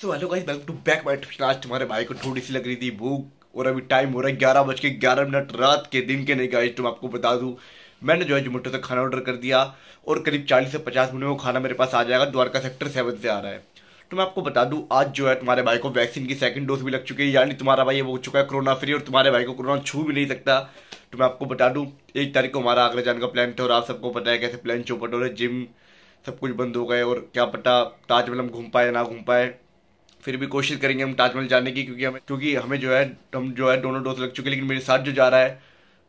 so hello guys back to back my आज तुम्हारे भाई को थोड़ी सी लग रही थी भूख और अभी टाइम हो रहा है ग्यारह बज के ग्यारह मिनट रात के दिन के नहीं गाइस तुम आपको बता दूँ मैंने जो है जोमेटो से खाना ऑर्डर कर दिया और करीब चालीस से पचास मिनट में वो खाना मेरे पास आ जाएगा द्वारका सेक्टर सेवन से आ रहा है तो मैं आपको बता दूँ आज जो है तुम्हारे भाई को वैक्सीन की सेकंड डोज भी लग चुकी है यानी तुम्हारा भाई हो चुका है कोरोना फ्री और तुम्हारे भाई को कोरोना छू भी नहीं सकता तो मैं आपको बता दूँ एक तारीख को हमारा आगरा जाने का प्लान था और आप सबको पता है कैसे प्लान चौपट हो रहे जिम सब कुछ बंद हो गए और क्या पता ताजमहल हम घूम पाए ना घूम पाए फिर भी कोशिश करेंगे हम ताजमहल जाने की क्योंकि हमें क्योंकि हमें जो है हम जो है दोनों डोज लग चुके हैं लेकिन मेरे साथ जो जा रहा है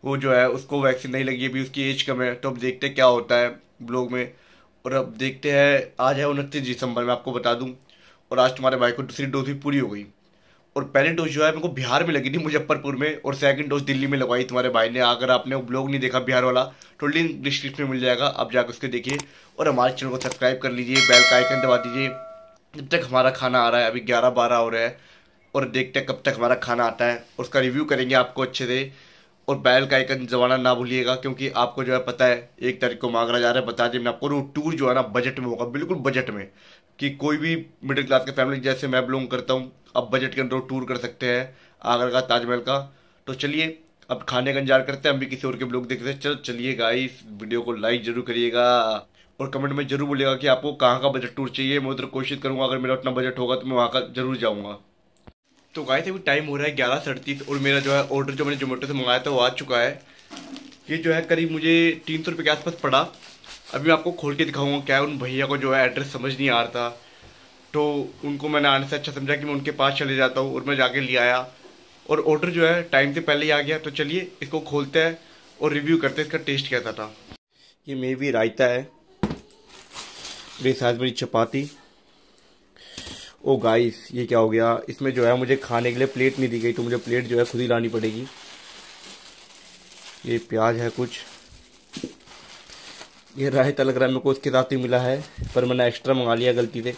वो जो है उसको वैक्सीन नहीं लगी अभी उसकी एज कम है तो अब देखते क्या होता है ब्लॉग में और अब देखते हैं आज है उनतीस दिसंबर में आपको बता दूँ और आज तुम्हारे भाई को दूसरी डोज भी पूरी हो गई और पहली डोज जो है मेरे को बिहार में लगी थी मुजफ्फरपुर में और सेकंड डोज दिल्ली में लगवाई तुम्हारे भाई ने अगर आपने वो ब्लॉग नहीं देखा बिहार वाला तो लिंक डिस्क्रिप्शन में मिल जाएगा आप जाकर उसके देखिए और हमारे चैनल को सब्सक्राइब कर लीजिए बेल का आइकन दबा दीजिए जब तक हमारा खाना आ रहा है अभी ग्यारह बारह हो रहा है और देखते हैं कब तक हमारा खाना आता है उसका रिव्यू करेंगे आपको अच्छे से और बैल का आइकन जमाना ना भूलिएगा क्योंकि आपको जो है पता है एक तारीख को मांगना जा रहा है बता दें मैं आपको टूर जो है ना बजट में होगा बिल्कुल बजट में कि कोई भी मिडिल क्लास के फैमिली जैसे मैं बिलोंग करता हूँ अब बजट के अंदर टूर कर सकते हैं आगरा का ताजमहल का तो चलिए अब खाने का इंतजार करते हैं हम भी किसी और के ब्लॉग देखते हैं चलो चलिए गाइस वीडियो को लाइक जरूर करिएगा और कमेंट में जरूर बोलेगा कि आपको कहाँ का बजट टूर चाहिए मैं उधर कोशिश करूँगा अगर मेरा उतना बजट होगा तो मैं वहाँ का जरूर जाऊँगा तो गाय अभी टाइम हो रहा है ग्यारह सड़तीस और मेरा जो है ऑर्डर जो मैंने जोमेटो से मंगाया था वो आ चुका है ये जो है करीब मुझे तीन सौ रुपये के आसपास पड़ा अभी मैं आपको खोल के दिखाऊंगा क्या उन भैया को जो है एड्रेस समझ नहीं आ रहा था तो उनको मैंने आने से अच्छा समझा कि मैं उनके पास चले जाता हूँ और मैं जाके ले आया और ऑर्डर जो है टाइम से पहले ही आ गया तो चलिए इसको खोलते हैं और रिव्यू करते हैं इसका टेस्ट कैसा था ये मे भी रायता है मेरी साइज मेरी चपाती ओ गाइस ये क्या हो गया इसमें जो है मुझे खाने के लिए प्लेट नहीं दी गई तो मुझे प्लेट जो है खुद ही लानी पड़ेगी ये प्याज है कुछ ये रायता लग रहा है मेरे को उसके साथ ही मिला है पर मैंने एक्स्ट्रा मंगा लिया गलती से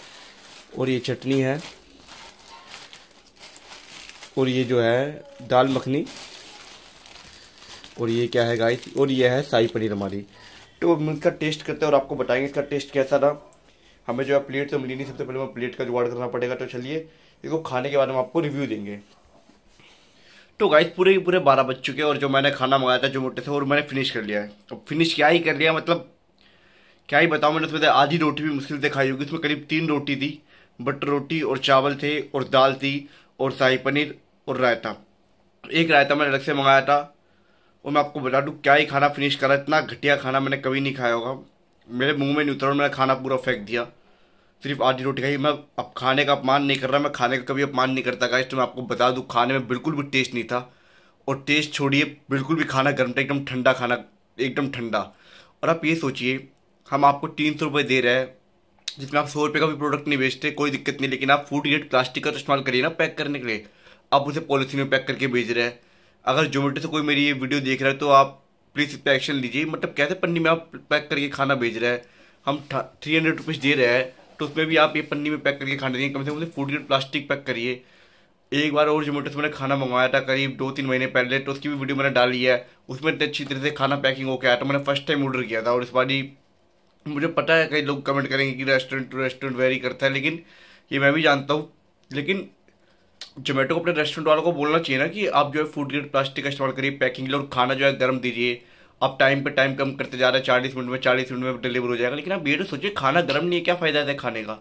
और ये चटनी है और ये जो है दाल मखनी और ये क्या है गाइस और ये है शाही पनीर हमारी तो मिलकर इसका टेस्ट करते हैं और आपको बताएंगे इसका टेस्ट कैसा था हमें जो है प्लेट तो मिली नहीं सबसे पहले हमें प्लेट का जुगाड़ करना पड़ेगा तो चलिए इसको खाने के बारे में आपको रिव्यू देंगे तो गाइस पूरे के पूरे बारह बज चुके हैं और जो मैंने खाना मंगाया था जो मोटे से और मैंने फिनिश कर लिया है अब फिनिश क्या ही कर लिया मतलब क्या ही बताऊँ मैंने उसमें आधी रोटी भी मुश्किल से खाई होगी उसमें करीब तीन रोटी थी बटर रोटी और चावल थे और दाल थी और शाही पनीर और रायता एक रायता मैंने अलग से मंगाया था और मैं आपको बता दूँ क्या ही खाना फिनिश करा इतना घटिया खाना मैंने कभी नहीं खाया होगा मेरे मुंह में नहीं उतरा और मैंने खाना पूरा फेंक दिया सिर्फ आधी रोटी खाई मैं अब खाने का अपमान नहीं कर रहा मैं खाने का कभी अपमान नहीं करता गाइस तो मैं आपको बता दूँ खाने में बिल्कुल भी टेस्ट नहीं था और टेस्ट छोड़िए बिल्कुल भी खाना गर्म था एकदम ठंडा खाना एकदम ठंडा और आप ये सोचिए हम आपको तीन सौ रुपये दे रहे हैं जिसमें आप सौ रुपये का भी प्रोडक्ट नहीं बेचते कोई दिक्कत नहीं लेकिन आप फूड ग्रेड प्लास्टिक का तो इस्तेमाल करिए ना पैक करने के लिए आप उसे पॉलिथीन में पैक करके भेज रहे हैं अगर जोमेटो से कोई मेरी ये वीडियो देख रहा है तो आप प्लीज़ इस पर एक्शन लीजिए मतलब कैसे पन्नी में आप पैक करके खाना भेज रहे हैं हम थ्री हंड्रेड रुपीज़ दे रहे हैं तो उसमें भी आप ये पन्नी में पैक करके खाने देंगे कम से कम फूड ग्रेड प्लास्टिक पैक करिए एक बार और जोमेटो से मैंने खाना मंगवाया था करीब दो तीन महीने पहले तो उसकी भी वीडियो मैंने डाली है उसमें इतने अच्छी तरह से खाना पैकिंग होकर आया था मैंने फर्स्ट टाइम ऑर्डर किया था और इस बार ही मुझे पता है कई लोग कमेंट करेंगे कि रेस्टोरेंट टू रेस्टोरेंट वेरी करता है लेकिन ये मैं भी जानता हूँ लेकिन जोमेटो को अपने रेस्टोरेंट वालों को बोलना चाहिए ना कि आप जो है फूड ग्रेड प्लास्टिक का इस्तेमाल करिए पैकिंग और खाना जो है गर्म दीजिए अब टाइम पे टाइम कम करते जा रहे हैं चालीस मिनट में चालीस मिनट में डिलीवर हो जाएगा लेकिन आप ये तो सोचिए खाना गर्म नहीं है क्या फ़ायदा है खाने का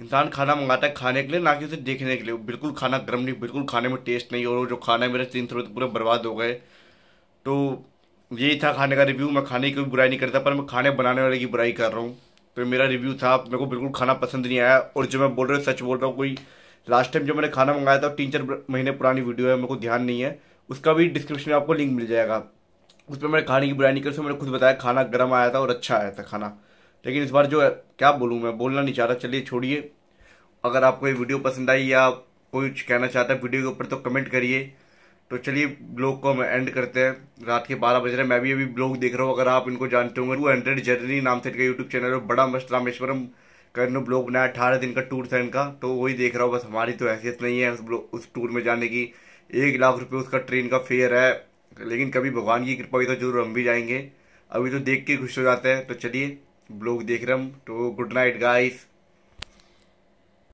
इंसान खाना मंगाता है खाने के लिए ना कि उसे देखने के लिए बिल्कुल खाना गर्म नहीं बिल्कुल खाने में टेस्ट नहीं और जो खाना है मेरा तीन सौ रुपये पूरे बर्बाद हो गए तो ये था खाने का रिव्यू मैं खाने की कोई बुराई नहीं करता पर मैं खाने बनाने वाले की बुराई कर रहा हूँ तो मेरा रिव्यू था मेरे को बिल्कुल खाना पसंद नहीं आया और जो मैं बोल रहा हूँ सच बोल रहा हूँ कोई लास्ट टाइम जो मैंने खाना मंगाया था तीन चार महीने पुरानी वीडियो है मेरे को ध्यान नहीं है उसका भी डिस्क्रिप्शन में आपको लिंक मिल जाएगा उस पर मैंने खाने की बुराई नहीं करी उसमें मैंने खुद बताया खाना गर्म आया था और अच्छा आया था खाना लेकिन इस बार जो है क्या बोलूँ मैं बोलना नहीं चाह रहा चलिए छोड़िए अगर आपको ये वीडियो पसंद आई या कुछ कहना चाहता है वीडियो के ऊपर तो कमेंट करिए तो चलिए ब्लॉग को हम एंड करते हैं रात के बारह बज रहे हैं मैं भी अभी ब्लॉग देख रहा हूँ अगर आप इनको जानते होंगे टू हंड्रेड जर्नी नाम से इनका यूट्यूब चैनल है बड़ा मस्त रामेश्वरम का इन्होंने ब्लॉग बनाया अठारह दिन का टूर था इनका तो वही देख रहा हूँ बस हमारी तो हैसियत नहीं है उस टूर में जाने की एक लाख रुपये उसका ट्रेन का फेयर है लेकिन कभी भगवान की कृपा हुई तो जरूर हम भी जाएंगे अभी तो देख के खुश हो जाता है तो चलिए ब्लॉग देख रहे हम तो गुड नाइट गाइस